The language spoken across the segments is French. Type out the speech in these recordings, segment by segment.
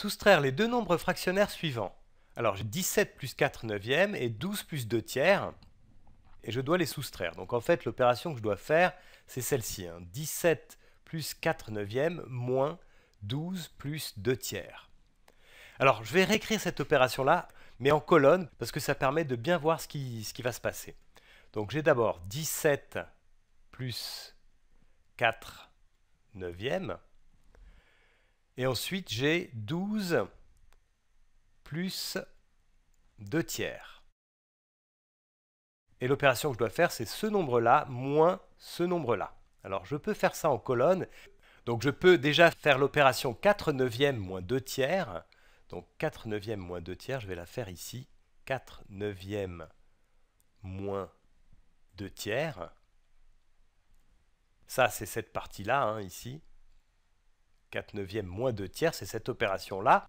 Soustraire les deux nombres fractionnaires suivants. Alors j'ai 17 plus 4 neuvièmes et 12 plus 2 tiers, et je dois les soustraire. Donc en fait, l'opération que je dois faire, c'est celle-ci. 17 hein. plus 4 neuvièmes moins 12 plus 2 tiers. Alors je vais réécrire cette opération-là, mais en colonne, parce que ça permet de bien voir ce qui, ce qui va se passer. Donc j'ai d'abord 17 plus 4 neuvièmes et ensuite, j'ai 12 plus 2 tiers. Et l'opération que je dois faire, c'est ce nombre-là moins ce nombre-là. Alors, je peux faire ça en colonne. Donc, je peux déjà faire l'opération 4 neuvièmes moins 2 tiers. Donc, 4 neuvièmes moins 2 tiers, je vais la faire ici. 4 neuvièmes moins 2 tiers. Ça, c'est cette partie-là, hein, ici. 4 neuvièmes moins 2 tiers, c'est cette opération-là.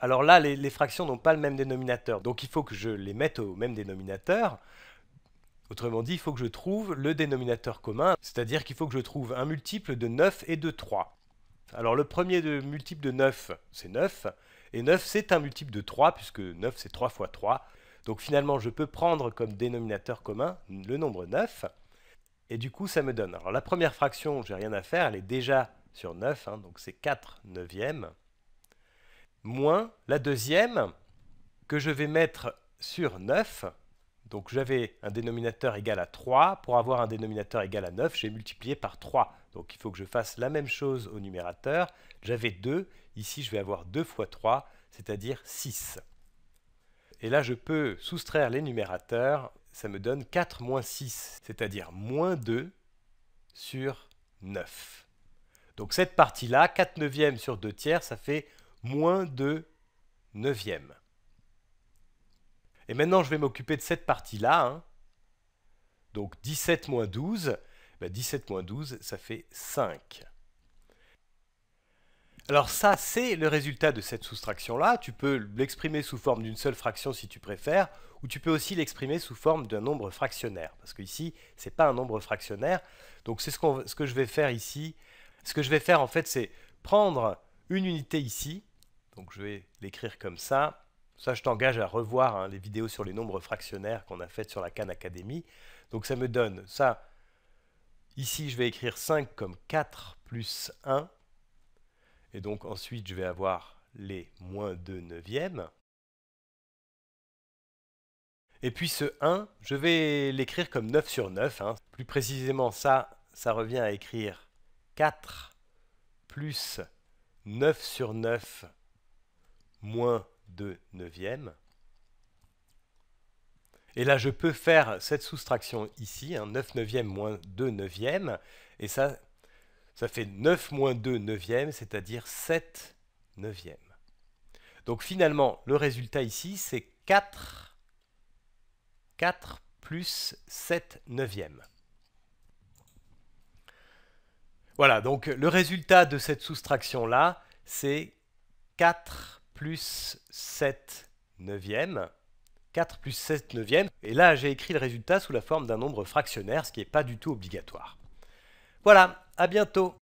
Alors là, les, fractions n'ont pas le même dénominateur, donc il faut que je les mette au même dénominateur. Autrement dit, il faut que je trouve le dénominateur commun, c'est-à-dire qu'il faut que je trouve un multiple de 9 et de 3. Alors le premier de multiple de 9, c'est 9, et 9 c'est un multiple de 3, puisque 9 c'est 3 fois 3. Donc finalement, je peux prendre comme dénominateur commun le nombre 9, et du coup ça me donne. Alors la première fraction, j'ai rien à faire, elle est déjà sur 9, hein, donc c'est 4 neuvièmes, moins la deuxième que je vais mettre sur 9. Donc j'avais un dénominateur égal à 3. Pour avoir un dénominateur égal à 9, j'ai multiplié par 3. Donc il faut que je fasse la même chose au numérateur. J'avais 2. Ici, je vais avoir 2 fois 3, c'est-à-dire 6. Et là, je peux soustraire les numérateurs. Ça me donne 4 moins 6, c'est-à-dire moins 2 sur 9. Donc cette partie-là, 4 neuvièmes sur 2 tiers, ça fait moins de neuvièmes. Et maintenant, je vais m'occuper de cette partie-là. Hein. Donc 17 moins 12, 17 ben moins 12, ça fait 5. Alors ça, c'est le résultat de cette soustraction-là. Tu peux l'exprimer sous forme d'une seule fraction si tu préfères, ou tu peux aussi l'exprimer sous forme d'un nombre fractionnaire, parce qu'ici, ce n'est pas un nombre fractionnaire. Donc c'est ce, que je vais faire ici ce que je vais faire en fait, c'est prendre une unité ici. Donc je vais l'écrire comme ça. Ça, je t'engage à revoir hein, les vidéos sur les nombres fractionnaires qu'on a faites sur la Khan Academy. Donc ça me donne ça. Ici, je vais écrire 5 comme 4 plus 1. Et donc ensuite, je vais avoir les moins 2 neuvièmes. Et puis ce 1, je vais l'écrire comme 9 sur 9. Hein. Plus précisément, ça, ça revient à écrire 4 plus 9 sur 9 moins 2 neuvièmes. Et là, je peux faire cette soustraction ici, 9 hein, neuvièmes moins 2 neuvièmes, et ça, ça fait 9 moins 2 neuvièmes, c'est-à-dire 7 neuvièmes. Donc finalement, le résultat ici, c'est 4, 4 plus 7 neuvièmes. Voilà, donc le résultat de cette soustraction-là, c'est 4 plus 7 neuvième. 4 plus 7 neuvième. Et là, j'ai écrit le résultat sous la forme d'un nombre fractionnaire, ce qui n'est pas du tout obligatoire. Voilà, à bientôt